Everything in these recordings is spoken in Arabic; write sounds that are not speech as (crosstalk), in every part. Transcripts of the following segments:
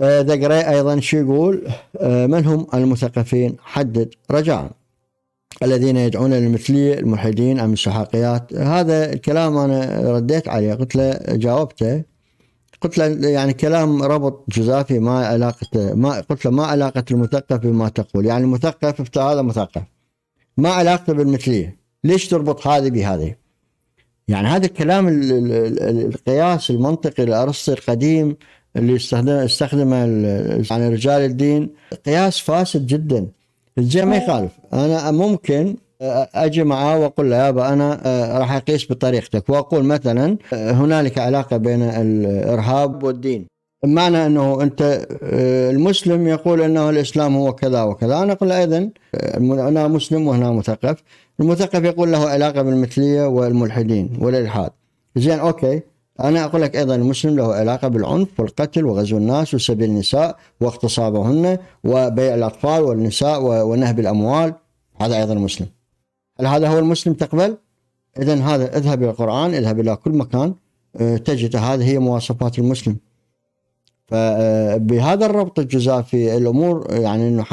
ذا آه، جراي ايضا شو يقول آه، من هم المثقفين حدد رجاء الذين يدعون للمثلية الملحدين أم السحاقيات هذا الكلام أنا رديت عليه قلت له جاوبته قلت له يعني كلام ربط جزافي ما علاقته ما قلت له ما علاقة المثقف بما تقول يعني المثقف هذا مثقف ما علاقته بالمثلية ليش تربط هذه بهذه يعني هذا الكلام القياس المنطقي لأرسطو القديم اللي استخدم استخدم يعني رجال الدين قياس فاسد جدا الجي ما يخالف انا ممكن اجي معاه واقول له يابا انا آه، راح اقيس بطريقتك واقول مثلا آه، هنالك علاقه بين الارهاب والدين بمعنى انه انت آه، المسلم يقول انه الاسلام هو كذا وكذا انا اقول له اذا انا مسلم وهنا مثقف المثقف يقول له علاقه بالمثليه والملحدين والالحاد زين اوكي أنا أقول لك أيضا المسلم له علاقة بالعنف والقتل وغزو الناس وسبي النساء واغتصابهن وبيع الأطفال والنساء ونهب الأموال هذا أيضا مسلم هل هذا هو المسلم تقبل؟ إذا هذا اذهب إلى القرآن اذهب إلى كل مكان آه، تجد هذه هي مواصفات المسلم فبهذا الربط الجزافي الامور يعني انه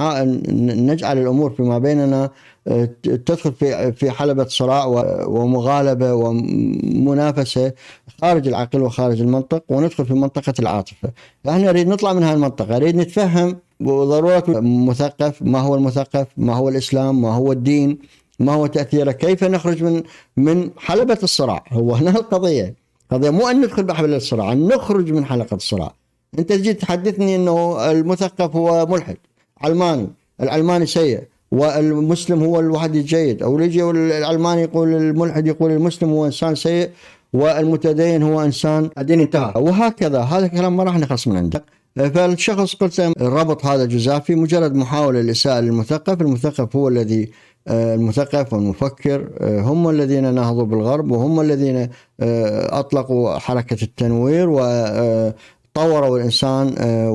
نجعل الامور فيما بيننا آه، تدخل في في حلبة صراع ومغالبة ومنافسة خارج العقل وخارج المنطق وندخل في منطقة العاطفة فإحنا نريد نطلع من هذه المنطقة نريد نتفهم وضرورة مثقف ما هو المثقف ما هو الإسلام ما هو الدين ما هو تأثيره كيف نخرج من من حلبة الصراع هو هنا القضية القضية مو أن ندخل بحبل الصراع أن نخرج من حلقة الصراع انت تجي تحدثني انه المثقف هو ملحد علماني العلماني سيء والمسلم هو الواحد الجيد او يجي العلماني يقول الملحد يقول المسلم هو انسان سيء والمتدين هو انسان الدين انتهى وهكذا هذا الكلام ما راح نخلص من عندك فالشخص قلت الربط هذا جزافي مجرد محاولة لإساءة للمثقف المثقف هو الذي آه، المثقف والمفكر آه، هم الذين نهضوا بالغرب وهم الذين آه، أطلقوا حركة التنوير طوروا الانسان آه،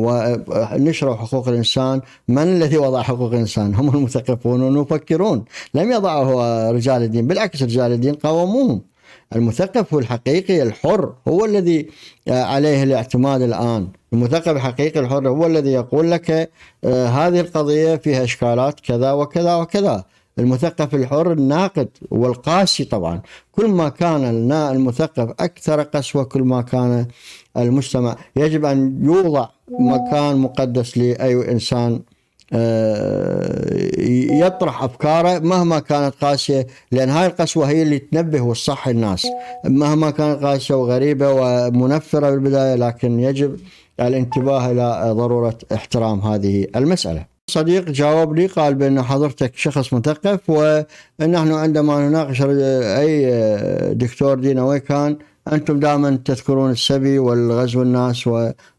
ونشروا آه، حقوق الانسان، من الذي وضع حقوق الانسان؟ هم المثقفون والمفكرون، لم يضعه رجال الدين، بالعكس رجال الدين قاوموهم. المثقف هو الحقيقي الحر هو الذي آه، عليه الاعتماد الان، المثقف الحقيقي الحر هو الذي يقول لك هذه القضيه فيها اشكالات كذا وكذا وكذا، المثقف الحر الناقد والقاسي طبعا كل ما كان المثقف أكثر قسوة كل ما كان المجتمع يجب أن يوضع مكان مقدس لأي إنسان آه، يطرح افكاره مهما كانت قاسيه لان هاي القسوه هي اللي تنبه والصح الناس مهما كانت قاسيه وغريبه ومنفره بالبدايه لكن يجب الانتباه الى ضروره احترام هذه المساله. صديق جاوب لي قال بأن حضرتك شخص مثقف ونحن عندما نناقش أي دكتور دينوي كان أنتم دائما تذكرون السبي والغزو الناس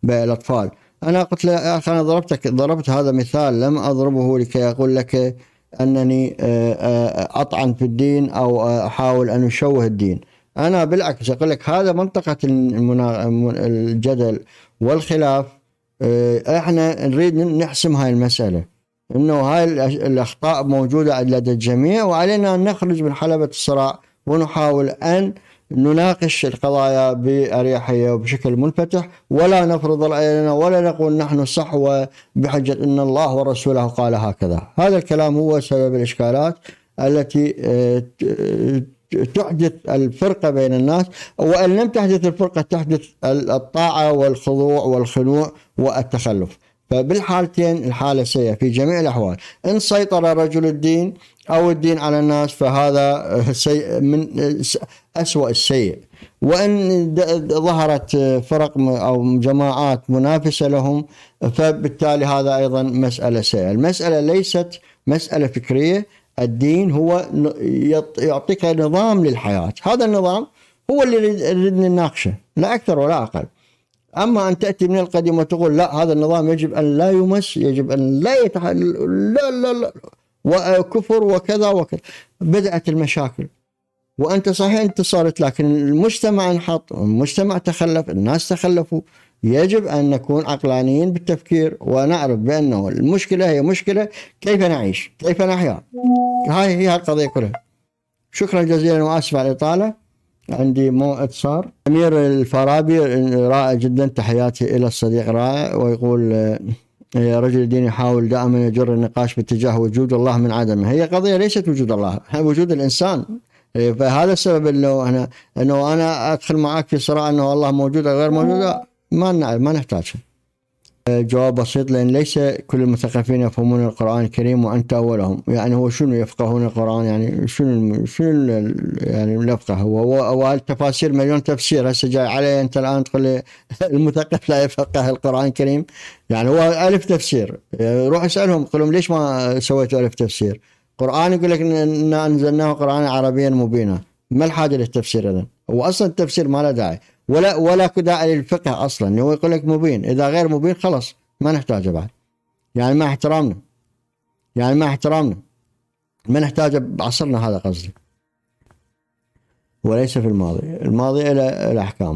الاطفال. أنا قلت له يا أخي أنا ضربتك ضربت هذا مثال لم أضربه لكي أقول لك أنني آه، أطعن في الدين أو أحاول أن أشوه الدين أنا بالعكس أقول لك هذا منطقة الجدل والخلاف آه، احنا نريد نحسم هاي المساله انه هاي الاخطاء موجوده لدى الجميع وعلينا ان نخرج من حلبه الصراع ونحاول ان نناقش القضايا بأريحية وبشكل منفتح ولا نفرض رأينا ولا نقول نحن صح بحجة أن الله ورسوله قال هكذا هذا الكلام هو سبب الإشكالات التي آه، تحدث الفرقة بين الناس وإن لم تحدث الفرقة تحدث الطاعة والخضوع والخنوع والتخلف فبالحالتين الحالة سيئة في جميع الأحوال إن سيطر رجل الدين أو الدين على الناس فهذا سيء من أسوأ السيء وإن ظهرت فرق أو جماعات منافسة لهم فبالتالي هذا أيضا مسألة سيئة المسألة ليست مسألة فكرية الدين هو يعطيك نظام للحياة هذا النظام هو اللي نريد نناقشه لا أكثر ولا أقل أما أن تأتي من القديم وتقول لا هذا النظام يجب أن لا يمس يجب أن لا يتحل لا لا لا وكفر وكذا وكذا بدأت المشاكل وأنت صحيح أنت صارت لكن المجتمع انحط المجتمع تخلف الناس تخلفوا يجب أن نكون عقلانيين بالتفكير ونعرف بأنه المشكلة هي مشكلة كيف نعيش كيف نحيا هاي هي القضية كلها شكرا جزيلا واسف على الاطاله عندي موعد صار امير الفارابي رائع جدا تحياتي الى الصديق رائع ويقول آه، رجل الدين يحاول دائما يجر النقاش باتجاه وجود الله من عدمه هي قضيه ليست وجود الله وجود الانسان آه، فهذا السبب انه انا انه انا ادخل معك في صراع انه الله موجود او غير موجود ما نعرف ما نحتاجه جواب بسيط لأن ليس كل المثقفين يفهمون القرآن الكريم وأنت أولهم يعني هو شنو يفقهون القرآن يعني شنو شنو يعني يفقه هو والتفاسير مليون تفسير هسه جاي علي أنت الآن تقول (laughs) المثقف لا يفقه القرآن الكريم يعني هو ألف تفسير روح اسألهم قل لهم ليش ما سويتوا ألف تفسير قرآن يقول لك إنا أنزلناه قرآنا عربيا مبينا ما الحاجة للتفسير إذا هو أصلا التفسير ما له داعي ولا ولا داعي للفقه اصلا هو يقول لك مبين اذا غير مبين خلاص ما نحتاجه بعد يعني مع احترامنا يعني ما احترامنا ما نحتاجه بعصرنا هذا قصدي وليس في الماضي الماضي إلى الأحكام